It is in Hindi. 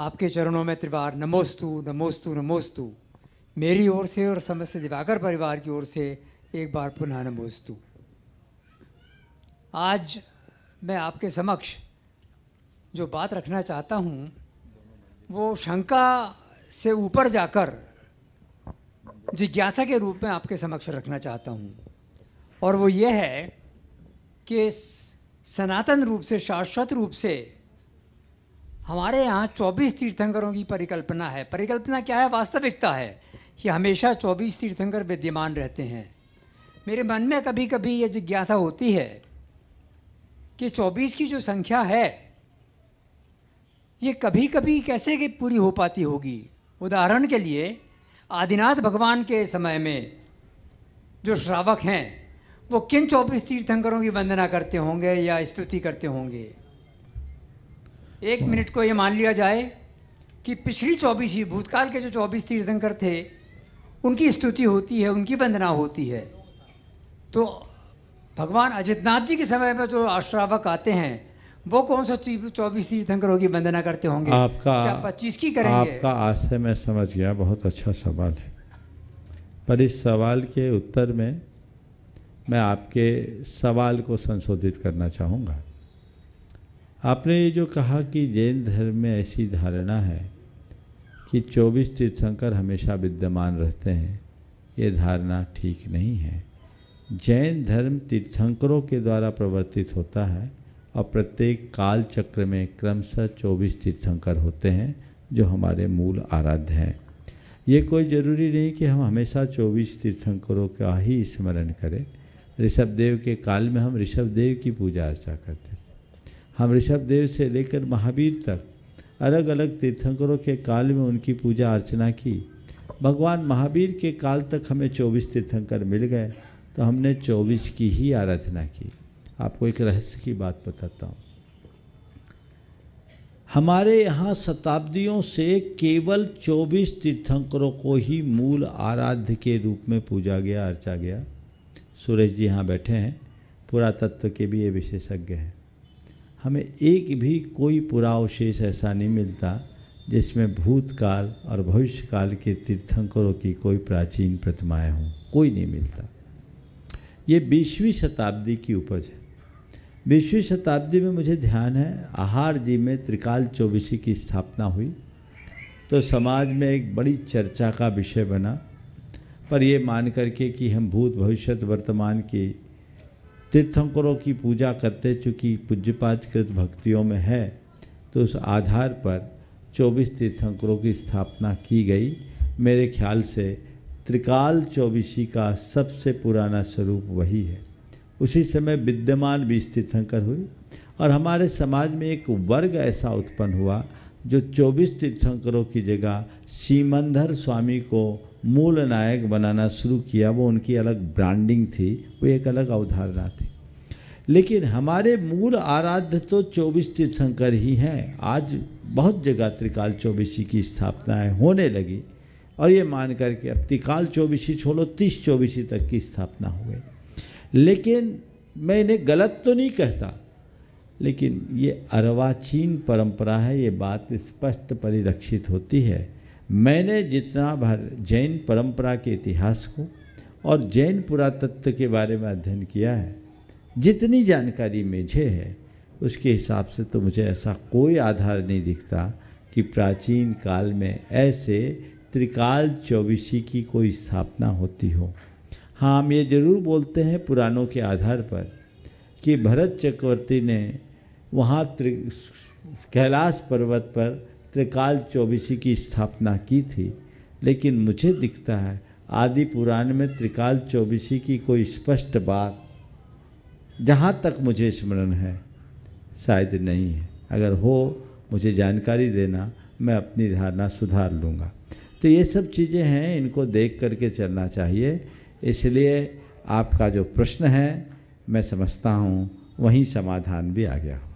आपके चरणों में त्रिवार नमोस्तु नमोस्तु नमोस्तु मेरी ओर से और समस्त दिवाकर परिवार की ओर से एक बार पुनः नमोस्तु आज मैं आपके समक्ष जो बात रखना चाहता हूँ वो शंका से ऊपर जाकर जिज्ञासा के रूप में आपके समक्ष रखना चाहता हूँ और वो ये है कि सनातन रूप से शाश्वत रूप से हमारे यहाँ 24 तीर्थंकरों की परिकल्पना है परिकल्पना क्या है वास्तविकता है कि हमेशा 24 तीर्थंकर विद्यमान रहते हैं मेरे मन में कभी कभी ये जिज्ञासा होती है कि 24 की जो संख्या है ये कभी कभी कैसे कि पूरी हो पाती होगी उदाहरण के लिए आदिनाथ भगवान के समय में जो श्रावक हैं वो किन चौबीस तीर्थंकरों की वंदना करते होंगे या स्तुति करते होंगे एक मिनट को ये मान लिया जाए कि पिछली चौबीस ही भूतकाल के जो चौबीस तीर्थंकर थे उनकी स्तुति होती है उनकी वंदना होती है तो भगवान अजितनाथ जी के समय में जो अश्रावक आते हैं वो कौन सा चौबीस तीर्थंकरों की वंदना करते होंगे आपका पच्चीस की करेंगे आपका आशय मैं समझ गया बहुत अच्छा सवाल है पर इस सवाल के उत्तर में मैं आपके सवाल को संशोधित करना चाहूँगा आपने ये जो कहा कि जैन धर्म में ऐसी धारणा है कि 24 तीर्थंकर हमेशा विद्यमान रहते हैं ये धारणा ठीक नहीं है जैन धर्म तीर्थंकरों के द्वारा प्रवर्तित होता है और प्रत्येक काल चक्र में क्रमशः 24 तीर्थंकर होते हैं जो हमारे मूल आराध्य हैं ये कोई ज़रूरी नहीं कि हम हमेशा 24 तीर्थंकरों का ही स्मरण करें ऋषभदेव के काल में हम ऋषभदेव की पूजा अर्चा करते थे हम ऋषभ देव से लेकर महावीर तक अलग अलग तीर्थंकरों के काल में उनकी पूजा अर्चना की भगवान महावीर के काल तक हमें 24 तीर्थंकर मिल गए तो हमने 24 की ही आराधना की आपको एक रहस्य की बात बताता हूँ हमारे यहाँ शताब्दियों से केवल 24 तीर्थंकरों को ही मूल आराध्य के रूप में पूजा गया अर्चा गया सूरज जी यहाँ बैठे हैं पुरातत्व के भी ये विशेषज्ञ हैं हमें एक भी कोई पुरावशेष ऐसा नहीं मिलता जिसमें भूतकाल और भविष्यकाल के तीर्थंकरों की कोई प्राचीन प्रतिमाएं हों कोई नहीं मिलता ये बीसवीं शताब्दी की उपज है बीसवीं शताब्दी में मुझे ध्यान है आहार जी में त्रिकाल चौबीसी की स्थापना हुई तो समाज में एक बड़ी चर्चा का विषय बना पर यह मान करके कि हम भूत भविष्यत वर्तमान की तीर्थंकरों की पूजा करते चूँकि पूज्यपाचकृत भक्तियों में है तो उस आधार पर 24 तीर्थंकरों की स्थापना की गई मेरे ख्याल से त्रिकाल चौबीसी का सबसे पुराना स्वरूप वही है उसी समय विद्यमान बीस तीर्थंकर हुई और हमारे समाज में एक वर्ग ऐसा उत्पन्न हुआ जो 24 तीर्थंकरों की जगह सीमंधर स्वामी को मूल नायक बनाना शुरू किया वो उनकी अलग ब्रांडिंग थी वो एक अलग अवधारणा थी लेकिन हमारे मूल आराध्य तो चौबीस तीर्थंकर ही हैं आज बहुत जगह त्रिकाल चौबीसी की स्थापनाएँ होने लगी और ये मान करके अब त्रिकाल चौबीसी छोड़ो तीस चौबीसी तक की स्थापना हो गई लेकिन मैं इन्हें गलत तो नहीं कहता लेकिन ये अर्वाचीन परंपरा है ये बात स्पष्ट परिलक्षित होती है मैंने जितना भर जैन परंपरा के इतिहास को और जैन पुरातत्व के बारे में अध्ययन किया है जितनी जानकारी मुझे है उसके हिसाब से तो मुझे ऐसा कोई आधार नहीं दिखता कि प्राचीन काल में ऐसे त्रिकाल चौबीसी की कोई स्थापना होती हो हाँ हम ये ज़रूर बोलते हैं पुराणों के आधार पर कि भरत चक्रवर्ती ने वहाँ कैलाश पर्वत पर त्रिकाल चौबीसी की स्थापना की थी लेकिन मुझे दिखता है आदि पुराण में त्रिकाल चौबीसी की कोई स्पष्ट बात जहाँ तक मुझे स्मरण है शायद नहीं है अगर हो मुझे जानकारी देना मैं अपनी धारणा सुधार लूँगा तो ये सब चीज़ें हैं इनको देख करके चलना चाहिए इसलिए आपका जो प्रश्न है मैं समझता हूँ वहीं समाधान भी आ गया